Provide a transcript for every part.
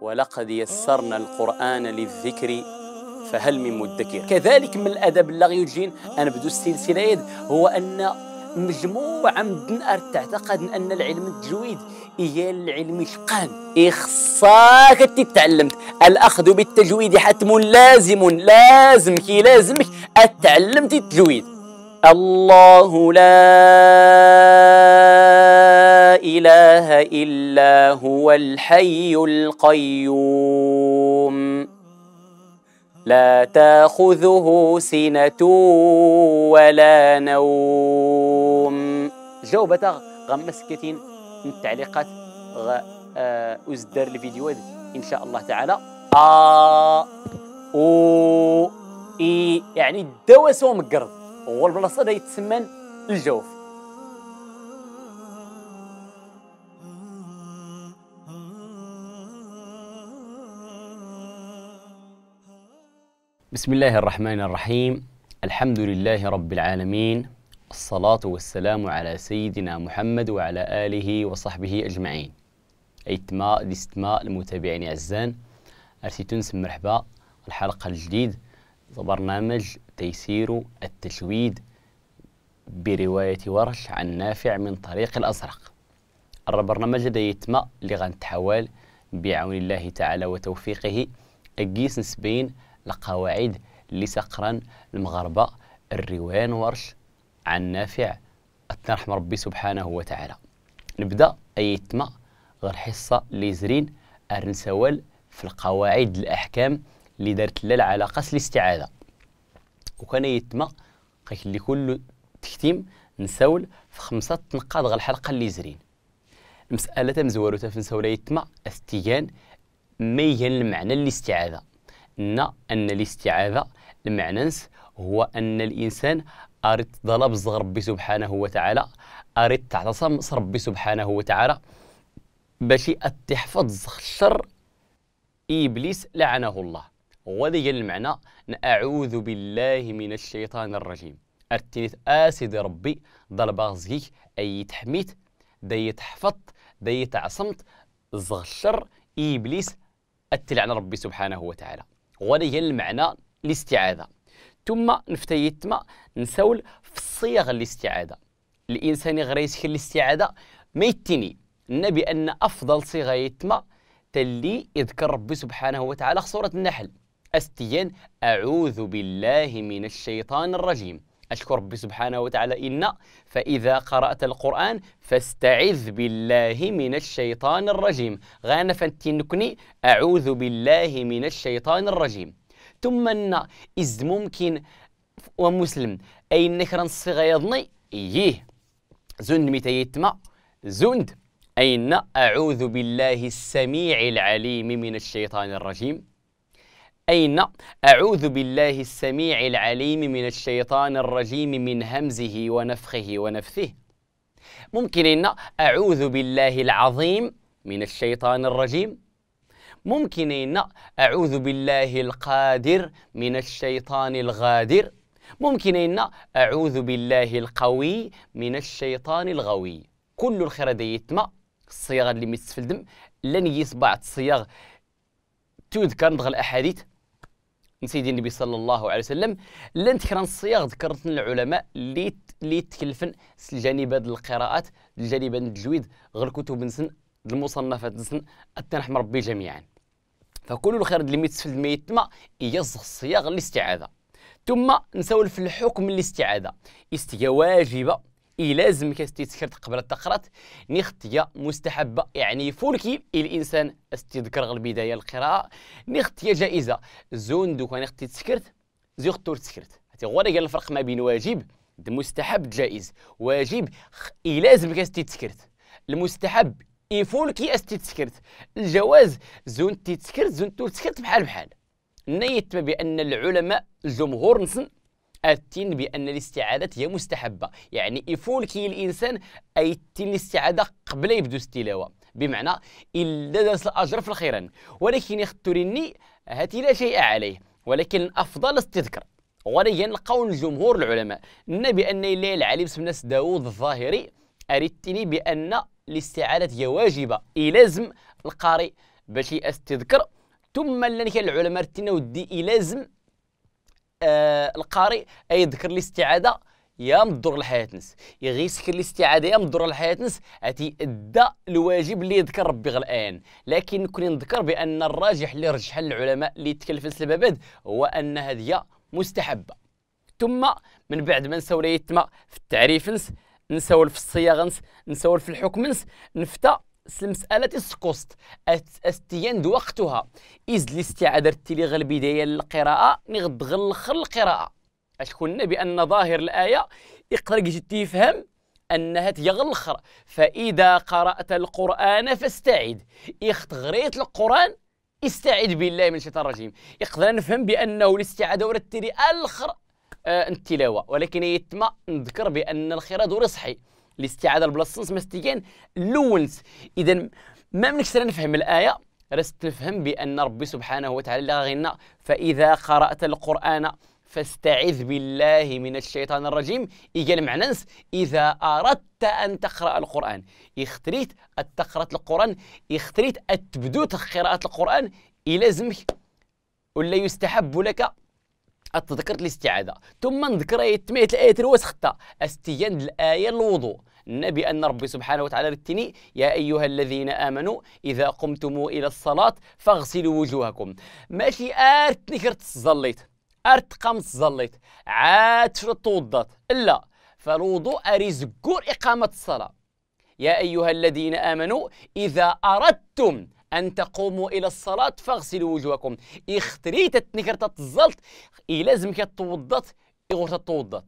ولقد يسرنا القرآن للذكر فهل من مدكر كذلك من الأدب اللاغي يجين أنا بدو السلسلة يد هو أن مجموعة من الدنار تعتقد أن العلم التجويد هي العلم القان إخصاك تتعلمت الأخذ بالتجويد حتم لازم لازم كي لازمك أتعلمت التجويد الله لا اله الا هو الحي القيوم لا تاخذه سنه ولا نوم غمس كتين من التعليقات غ... آه... ازدر الفيديو ان شاء الله تعالى ا او اي يعني الدواء سوى مقرض هو البلاصه دا يتسمن الجوف بسم الله الرحمن الرحيم الحمد لله رب العالمين الصلاة والسلام على سيدنا محمد وعلى آله وصحبه أجمعين أيتما ديستما المتابعين أعزان أرسي تونس مرحبا الحلقة الجديد برنامج تيسير التجويد برواية ورش عن نافع من طريق الأزرق البرنامج دا يتما اللي غنتحول بعون الله تعالى وتوفيقه أجيس نسبين القواعد اللي سقرا المغاربه الروايه ورش عن نافع رحم ربي سبحانه وتعالى نبدا ايتما غير حصه اللي زرين ارنسوال في القواعد الاحكام اللي دارت لها العلاقه الاستعاذه وكان يتما اللي كل تختيم نساول في خمسه نقاط غير الحلقه اللي زرين المساله تم زوالو تفنساول يتما استيان ميان المعنى الاستعاذه قلنا أن الاستعاذة المعنى هو أن الإنسان أريد طلب ربي سبحانه وتعالى أريد تعتصم ربي سبحانه وتعالى باش تحفظ الشر إبليس لعنه الله وهذا هي المعنى أعوذ بالله من الشيطان الرجيم أرتنيت آسد ربي ضرب غزيك أي تحميت داي تحفظ داي تعصمت زغ الشر إبليس أتلعن ربي سبحانه وتعالى غادي هي المعنى الاستعاذه ثم نفتي يتما نسول في الصيغ الاستعاذه الانسان غير يسكن الاستعاذه ما يتني النبي ان افضل صيغه يتما تلي يذكر ربي سبحانه وتعالى في سوره النحل استيان اعوذ بالله من الشيطان الرجيم أشكر ربي سبحانه وتعالى إن فإذا قرأت القرآن فاستعذ بالله من الشيطان الرجيم غانا فانتنكني أعوذ بالله من الشيطان الرجيم ثم أن إز ممكن ومسلم أي نكرا الصيغة يضني إيه زند متيتما زند أين أعوذ بالله السميع العليم من الشيطان الرجيم أين أعوذ بالله السميع العليم من الشيطان الرجيم من همزه ونفخه ونفثه ممكن إن أعوذ بالله العظيم من الشيطان الرجيم ممكن إن أعوذ بالله القادر من الشيطان الغادر ممكن إن أعوذ بالله القوي من الشيطان الغوي كل الخرديت ما الصياغة اللي متسفلدم لن يصبع الصياغ تذكر نضغ الأحاديث سيدي النبي صلى الله عليه وسلم لن تكران الصياغ ذكرت العلماء اللي اللي تكلفن الجانب القراءات الجانب التجويد غير كتب نسن المصنفات نسن التنحم ربي جميعا فكل الخير اللي ميتسفل ما يتما يزغ الصياغ الاستعاذه ثم نسول في الحكم الاستعاذه استيا واجبه يلازمك إيه استي تذكرت قبل التقرات نختيا مستحبة يعني فولكي الإنسان استذكر ذكر البداية القراءة نختيا جائزة زون دوك نختي تذكرت زيغتور تذكرت هاتي غوري قال الفرق ما بين واجب مستحب جائز واجب يلازمك إيه استي تذكرت المستحب يفولكي استي تذكرت الجواز زون تي تذكرت زون تور تذكرت بحال بحال نيت بان العلماء الجمهور نسن التن بأن الاستعادة هي مستحبة يعني كي الإنسان أي التن الاستعادة قبل يبدو استلاوة بمعنى إلا درس الأجر في الخيرا ولكن يخترني هاتي لا شيء عليه ولكن الأفضل استذكر وليا قول جمهور العلماء ان بان الا العالم الناس داوود الظاهري اريتني بان الاستعاده هي واجبه يلازم القارئ باش يستذكر ثم لان كان العلماء رتنا ودي يلازم آه القارئ ذكر الاستعاده يا مضر الحياة نس يغيسك الاستعادة يا مضر الحياة نس عتي أدى الواجب اللي يذكر ربي الآن لكن كوني نذكر بأن الراجح اللي رجح العلماء اللي تكلف الباباد هو أن هذه مستحبة ثم من بعد ما نساو يتما في التعريف نس نساو في الصياغة نس نساو في الحكم نس نفتى المسألة تسقط استيند وقتها إذ الاستعادة اللي البداية للقراءة نغض غدغل القراءة اش بأن ظاهر الآية يقدر جدي يفهم أنها تيغلخر فإذا قرأت القرآن فاستعد إخت غريت القرآن استعد بالله من الشيطان الرجيم يقدر نفهم بأنه الاستعادة ورتلي الخر آه التلاوة ولكن يتم نذكر بأن الخير دور صحي الاستعاده البلاصه سنس مستيكين لونس اذا ما منكش سرا نفهم الايه راس تفهم بان ربي سبحانه وتعالى لا غنى فاذا قرات القران فاستعذ بالله من الشيطان الرجيم إيجال معنانس إذا أردت أن تقرأ القرآن اختريت تقرا القرآن اختريت تبدو قراءة القرآن إلى زمك ولا يستحب لك التذكرة الاستعاذة ثم نذكر آية الآية الوسخة استيان الآية الوضوء النبي أن ربي سبحانه وتعالى رتني يا أيها الذين آمنوا إذا قمتم إلى الصلاة فاغسلوا وجوهكم ماشي آرتني كرت الزليت أرت قام الزليت عاد شرط إلا فالوضوء أريزقور إقامة الصلاة يا أيها الذين آمنوا إذا أردتم أن تقوموا إلى الصلاة فاغسلوا وجوهكم إختريت تنكرت تزلت الا لازمك توضت غير توضت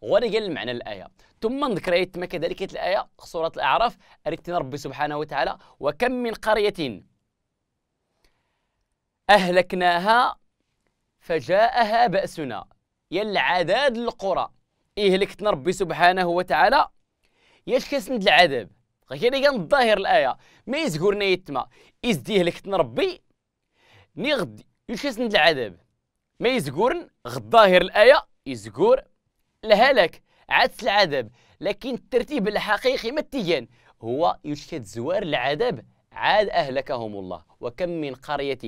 وهذا قال المعنى الايه ثم ذكر تما آية كذلك الايه سوره الاعراف اريتنا ربي سبحانه وتعالى وكم من قريه اهلكناها فجاءها باسنا يا العداد القرى اهلكتنا ربي سبحانه وتعالى ياش كسند العذاب غير كان الظاهر الايه ما يزكرنا يتما ازدي هلكتنا ربي ني غد كسند العذاب ما يزقورن الظاهر الآية يزقور الهلاك عدس العذاب لكن الترتيب الحقيقي ما التيان هو يشهد زوار العذاب عاد أهلكهم الله وكم من قرية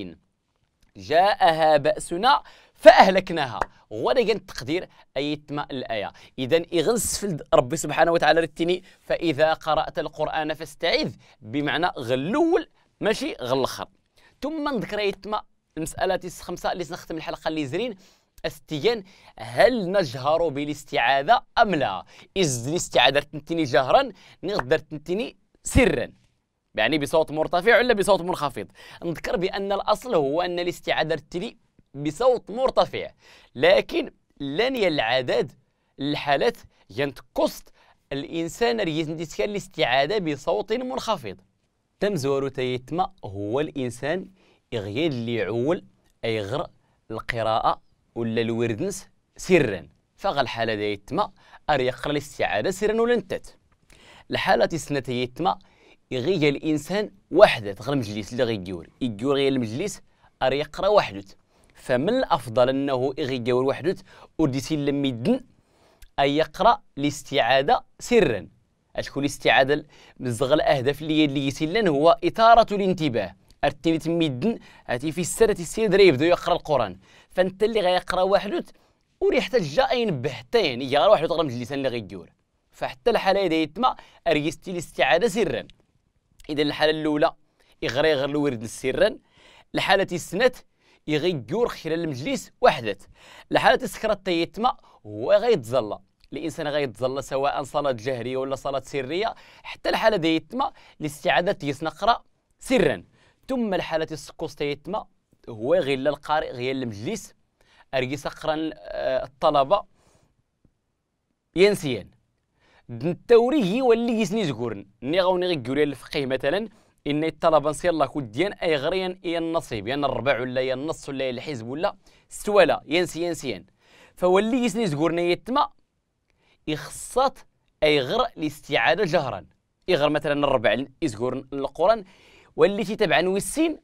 جاءها بأسنا فأهلكناها ولكن كان التقدير أيتما الآية إذا إغنس في ربي سبحانه وتعالى رتني فإذا قرأت القرآن فاستعذ بمعنى غلول ماشي غلخر ثم نذكر أيتما المساله خمسه اللي سنختم الحلقه اللي زرين استيان هل نجهر بالاستعاذه ام لا اذ الاستعاذه تنتني جهرا نقدر تنتني سرا يعني بصوت مرتفع ولا بصوت منخفض نذكر بان الاصل هو ان الاستعاذه تنتني بصوت مرتفع لكن لن العدد الحالات ينتقصت الانسان ريزنديسكال الاستعاذه بصوت منخفض تمزور تيتما هو الانسان إغيا اللي عول أي غر القراءة ولا الوردنس سرا فغ الحالة دي يتما أريقر الاستعادة سرا ولا نتات الحالة تسنة يتما يغي الإنسان وحده غير المجلس اللي غيجور يجور غير المجلس يقرا وحده فمن الأفضل أنه يغيجور وحده وديسي لم يدن أن يقرأ الاستعادة سرا أشكون الاستعادة مزغ الأهداف اللي اللي يسلن هو إثارة الانتباه ارتيني تميدن هاتي في السنة السيد راه يبداو يقرا القران فانت اللي غيقرا واحد ور يحتاج جا ينبه حتى يعني يا واحد تغرم مجلسان اللي غيدور فحتى الحالة إذا يتما اريستي الاستعادة سرا إذا الحالة الأولى يغري غير الورد سرا الحالة السنة يغيور خلال المجلس وحدت الحالة السكرة يتما هو غيتزلى الانسان غيتزلى سواء صلاه جهريه ولا صلاه سريه حتى الحاله ديال يتما الاستعاده تيسنقرا سرا ثم الحالة السكوستة يتم هو غير القارئ غير المجلس أرجي سقرا آه، الطلبة ينسيان التوري هي واللي يسني زكورن ني غاوني غيكوري الفقيه مثلا ان الطلبه نسي الله كوديان اي غريا يا النصيب يا الربع ولا يا النص ولا يا الحزب ولا سوالا ينسي ينسيان فولي يسني زكورن يتما يخصات اي غر لاستعادة جهرا يغر مثلا الربع يزكورن القران واللي تيتبع ويسين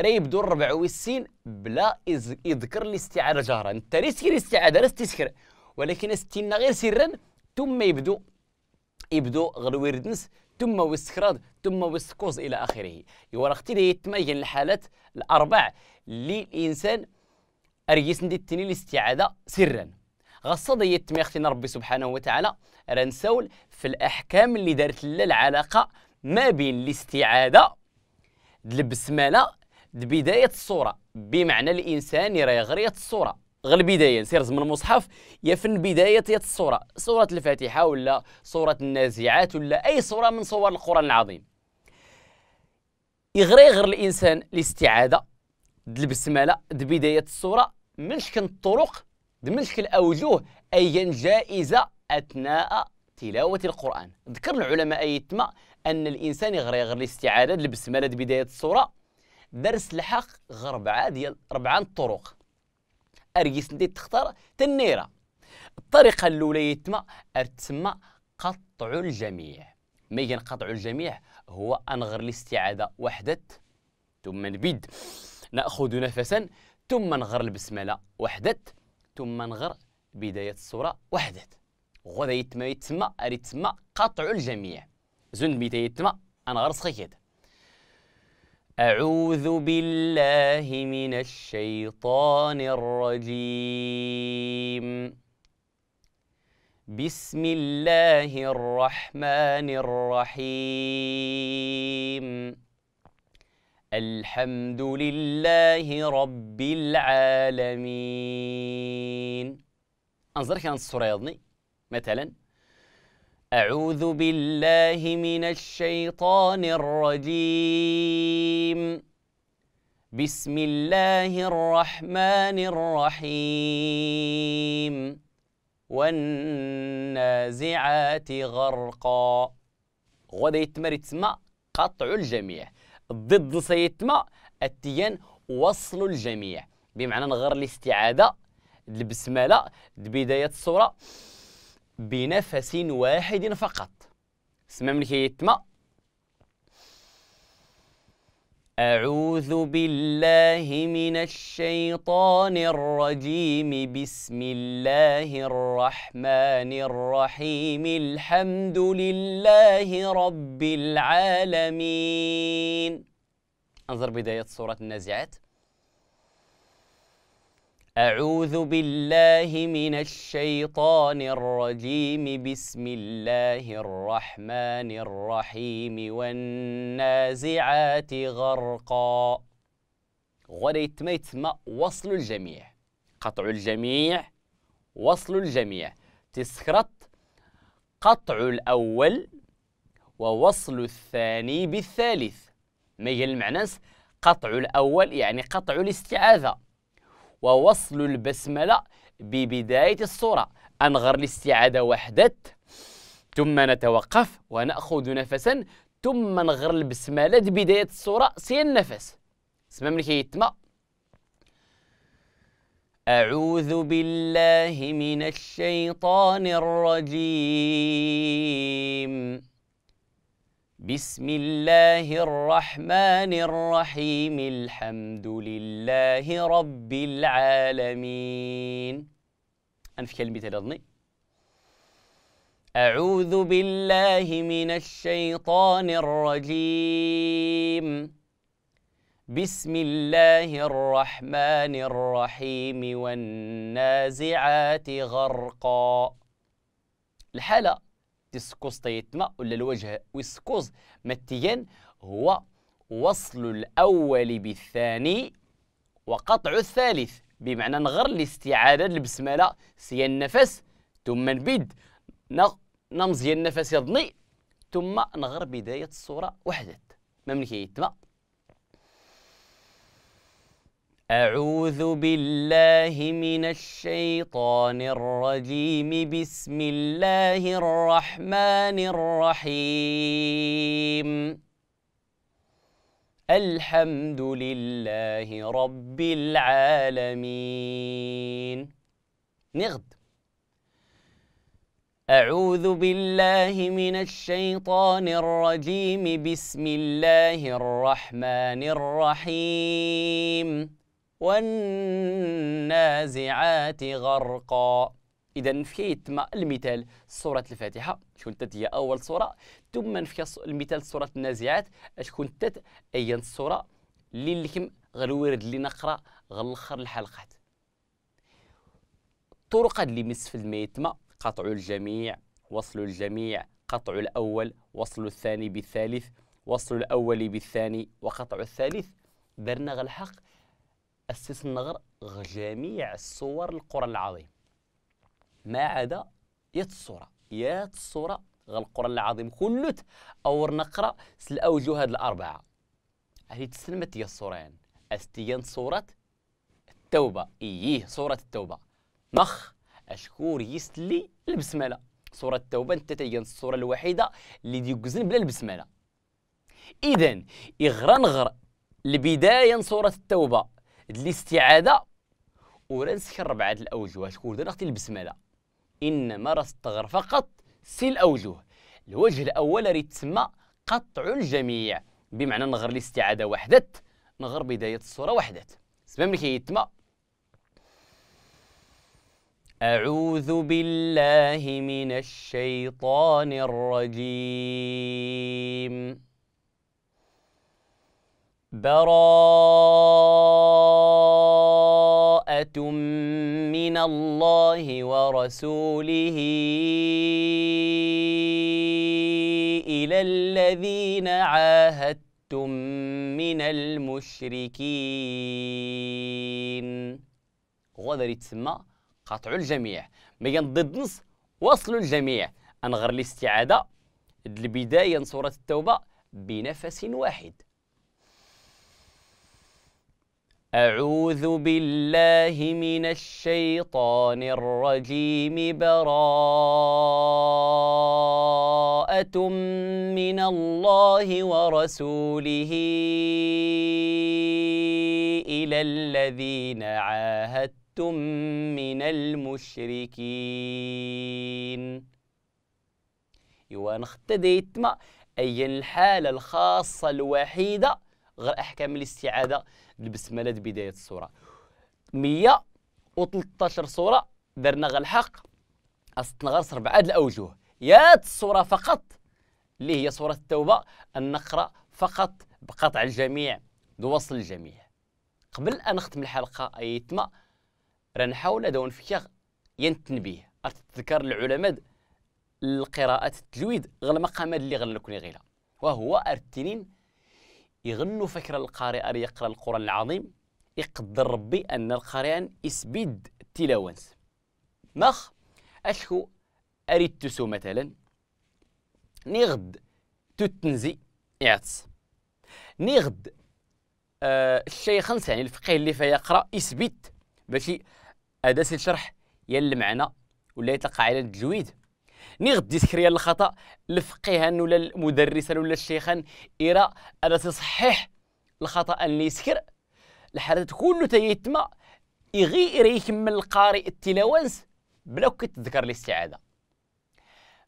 راه يبدو الربع ويسين بلا يذكر الاستعاره جهرا انت سير الاستعاده راس تسكر ولكن استنا غير سرا ثم يبدو يبدو غير ويردنس ثم ويسكراد ثم ويسكوز الى اخره يورا اختي يتميز الحالات الاربع اللي الانسان اريس ندي التني الاستعاده سرا غصد اختي ربي سبحانه وتعالى رنسول في الاحكام اللي دارت لنا العلاقه ما بين الاستعاده البسمله بدايه الصوره بمعنى الانسان يرى يغري الصوره غير بدايه سير زمن المصحف يفن بدايه الصوره سوره الفاتحه ولا سوره النازعات ولا اي صوره من صور القران العظيم يغري غير الانسان الاستعاده البسمله بدايه الصوره من شكل الطرق من شكل الأوجوه ايا جائزه اثناء تلاوه القران ذكر العلماء ايتما ان الانسان يغري يغر الاستعاده البسمله بدايه الصوره درس الحق غير ربعه ديال ربعه الطرق ارجس نتي تختار تنيره الطريقه الاولى يتما تسمى قطع الجميع ما ينقطع الجميع هو انغر الاستعاده وحده ثم نبيد ناخذ نفسا ثم نغر البسمله وحده ثم نغر بدايه الصوره وحده غدا يتما يتسمى تسمى قطع الجميع زند ميتي يتما أنا غرس خيكيت أعوذ بالله من الشيطان الرجيم بسم الله الرحمن الرحيم الحمد لله رب العالمين أنظر كان الصورة يضني مثلا أعوذ بالله من الشيطان الرجيم بسم الله الرحمن الرحيم والنازعات غرقا غدا يتمر يتسمى قطع الجميع ضد سيتمى التيان وصل الجميع بمعنى نغر الاستعاده البسمله بدايه الصوره بنفس واحد فقط اسمع من أعوذ بالله من الشيطان الرجيم بسم الله الرحمن الرحيم الحمد لله رب العالمين انظر بداية سورة النازعات أعوذ بالله من الشيطان الرجيم بسم الله الرحمن الرحيم والنازعات غرقا غريت ما يتسمى وصل الجميع قطع الجميع وصل الجميع تسخرط قطع الأول ووصل الثاني بالثالث ما هي المعنى قطع الأول يعني قطع الاستعاذة ووصل البسملة ببداية الصورة أنغر الاستعادة وحدة ثم نتوقف ونأخذ نفسا ثم نغر البسملة ببداية الصورة سي النفس اسمع ملي كيتما أعوذ بالله من الشيطان الرجيم بسم الله الرحمن الرحيم الحمد لله رب العالمين أنا في كلمة الأضني أعوذ بالله من الشيطان الرجيم بسم الله الرحمن الرحيم والنازعات غرقا الحلقة تيتما ولا الوجه ويسكوز متيان هو وصل الأول بالثاني وقطع الثالث بمعنى نغر الاستعادة البسملة سي النفس ثم نبيد نمزي النفس يضني ثم نغر بداية الصورة وحدت من تما أعوذ بالله من الشيطان الرجيم بسم الله الرحمن الرحيم الحمد لله رب العالمين نغد أعوذ بالله من الشيطان الرجيم بسم الله الرحمن الرحيم والنازعات غرقا إذا في تما المثال سورة الفاتحة شكون تت هي أول سورة ثم نفي المثال سورة النازعات شكون تت أي سورة اللي لكم غنورد اللي نقرا غنلخر الحلقات الطرق اللي مسفل ما يتما قطعوا الجميع وصلوا الجميع قطعوا الأول وصلوا الثاني بالثالث وصلوا الأول بالثاني وقطعوا الثالث درنا غلحق أسس النغر جميع الصور القرآن العظيم ما عدا يات الصورة يات الصورة غالقرى العظيم كلت أو نقرأ الأوجه هاد الأربعة هذه تسلمت هي الصورين أستيان صورة التوبة إيه صورة التوبة مخ أشكور يسلي البسملة صورة التوبة أنت تيان الصورة الوحيدة اللي ديوكزن بلا البسملة إذا نغر البداية صورة التوبة الاستعاذه ورنسخ الربعة ربعه الاوجه شكون دابا اختي البسمله انما راه استغر فقط سي الاوجه الوجه الاول راه تسمى قطع الجميع بمعنى نغر الاستعاذه وحدت نغر بدايه الصوره وحدت سبب ملي كيتما أعوذ بالله من الشيطان الرجيم براء الله ورسوله إلى الذين عاهدتم من المشركين غدر يتسمى قطعوا الجميع ما ضد نص وصلوا الجميع أنغر الاستعادة البداية من سورة التوبة بنفس واحد أعوذ بالله من الشيطان الرجيم براءة من الله ورسوله إلى الذين عاهدتم من المشركين يوان إيوه، اختديت ما أي الحالة الخاصة الوحيدة غير أحكام الاستعادة البسمله بدايه الصوره 113 صوره درنا غالحق استنغرس اربعه الاوجه يا الصوره فقط اللي هي صوره التوبه ان نقرا فقط بقطع الجميع بوصل الجميع قبل ان نختم الحلقه ايتما رنحاول دون فيغ ينتنبيه تذكر العلماء القراءات التجويد غير المقامات اللي غنكوني غيرها وهو التنين يغنوا فكرة القارئ اللي يقرأ القرآن العظيم يقدر ربي أن القارئان يسبيد تلاوانس ماخ أشكو أريد تسو مثلا نغد تتنزي يعتس نغد آه الشيخ يعني الفقيه اللي فيقرا يثبت باش اداس الشرح يا المعنى ولا يتلقى على التجويد ني غدي سكريا الخطا الفقيهان ولا المدرسا ولا الشيخا إرا أنا تصحيح الخطا اللي يسكر الحدث كله تيتما يغي يكمل القارئ التلاوانس بلا تذكر الاستعاده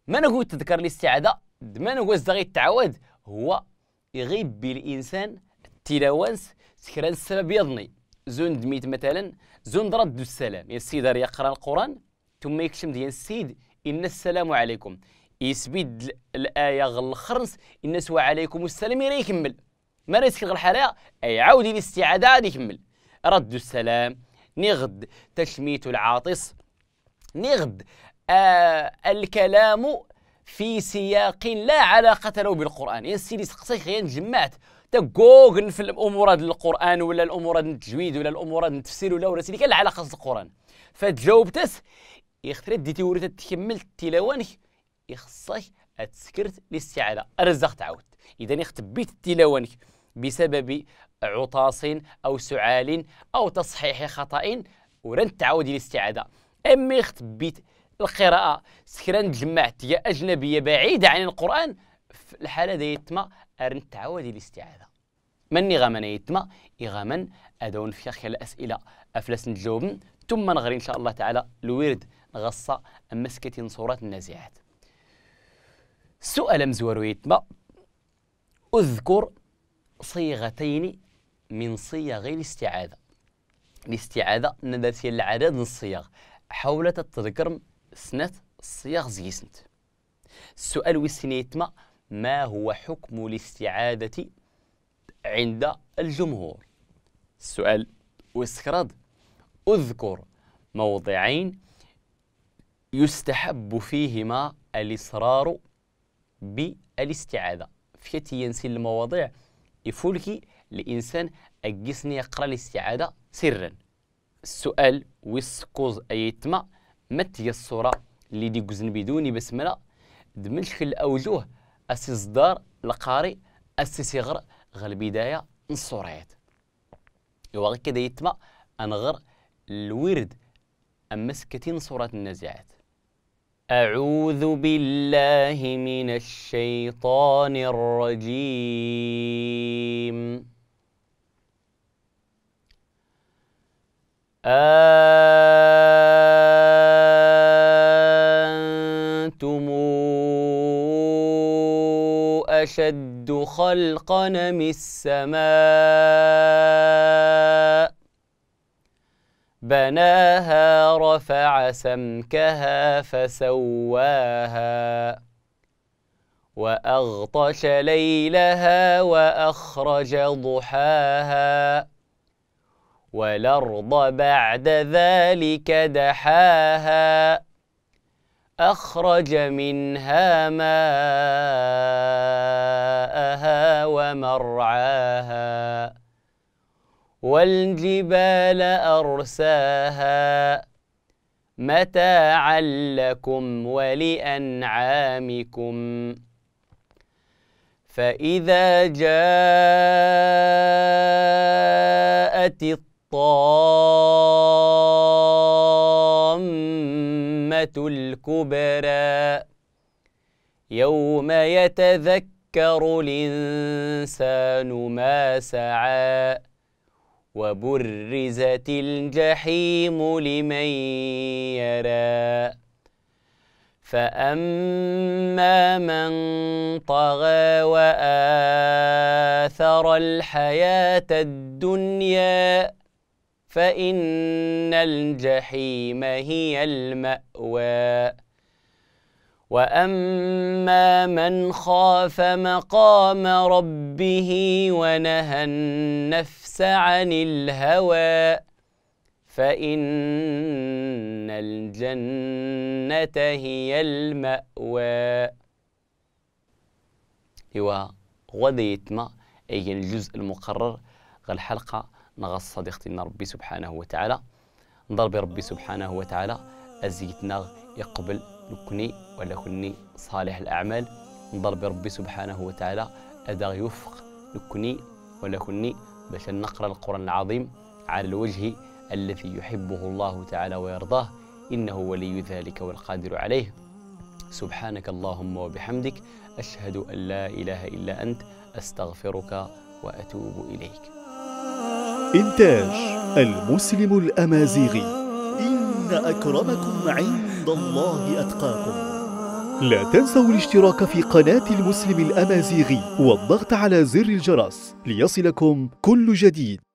ما نقول تذكر الاستعاده ما نقول زغي تعاود هو يغيب بالانسان التلاوانس سكران السبب يضني زون دميت مثلا زون رد السلام يا السيد يقرا القران ثم يكشم ديال السيد إن السلام عليكم يسبيد الآية غلخرنس إن سوى عليكم السلام إلا يكمل ما ريسك الحالة أي عاودي الاستعادة غادي يكمل رد السلام نغد تشميت العاطس نغد آه الكلام في سياق لا علاقة له بالقرآن يا سيدي سقسيك غير جمعت تجوجل في الامور القران ولا الامور التجويد ولا الامور التفسير ولا ولا سيدي كان العلاقه بالقران فتجاوبتس يختري دي تيوريتا تكمل التلاوانك يخصك تسكرت الاستعاده رزق تعاود اذا يختبيت التلاوانك بسبب عطاس او سعال او تصحيح خطا ورن تعاود الاستعاده اما يختبيت القراءه سكران جمعت هي اجنبيه بعيده عن القران في الحاله ديال يتما أرن تعاود الاستعاده من غمن يتما إغامن ادون في خلال الاسئله افلس نجاوبن ثم نغري ان شاء الله تعالى الورد غصة مسكة صورة النازعات سؤال مزور يتما اذكر صيغتين من صيغ الاستعاذة الاستعاذة ندات العدد من الصيغ حول تذكر سنة الصيغ زيسنت السؤال ويسنيتما ما هو حكم الاستعادة عند الجمهور السؤال وسكرد اذكر موضعين يستحب فيهما الإصرار بالاستعاذة فيتي ينسي المواضيع يفولكي الإنسان أجسني يقرأ الاستعاذة سرا السؤال ويسكوز أيتما متي الصورة اللي دي بدون بسملة في الأوجه أسيصدار القارئ أسيصغر غل بداية نصوريات يوغي كده يتما أنغر الورد أمسكتين صورة النزاعات أعوذ بالله من الشيطان الرجيم أنتم أشد خلقا من السماء بناها رفع سمكها فسواها وأغطش ليلها وأخرج ضحاها والأرض بعد ذلك دحاها أخرج منها ماءها ومرعاها والجبال أرساها متاعا لكم ولأنعامكم فإذا جاءت الطامة الكبرى يوم يتذكر الإنسان ما سعى وبرزت الجحيم لمن يرى فأما من طغى وآثر الحياة الدنيا فإن الجحيم هي المأوى وأما من خاف مقام ربه ونهى النفس النفس عن الهوى فإن الجنة هي المأوى إيوا غديت ما أي الجزء المقرر غل حلقة نغص صديقتنا ربي سبحانه وتعالى نضرب ربي سبحانه وتعالى أزيتنا يقبل نكني ولا كني صالح الأعمال نضرب ربي سبحانه وتعالى أدا يوفق نكني ولا كني باش نقرا القران العظيم على الوجه الذي يحبه الله تعالى ويرضاه انه ولي ذلك والقادر عليه سبحانك اللهم وبحمدك اشهد ان لا اله الا انت استغفرك واتوب اليك انتاج المسلم الامازيغي ان اكرمكم عند الله اتقاكم لا تنسوا الاشتراك في قناة المسلم الأمازيغي والضغط على زر الجرس ليصلكم كل جديد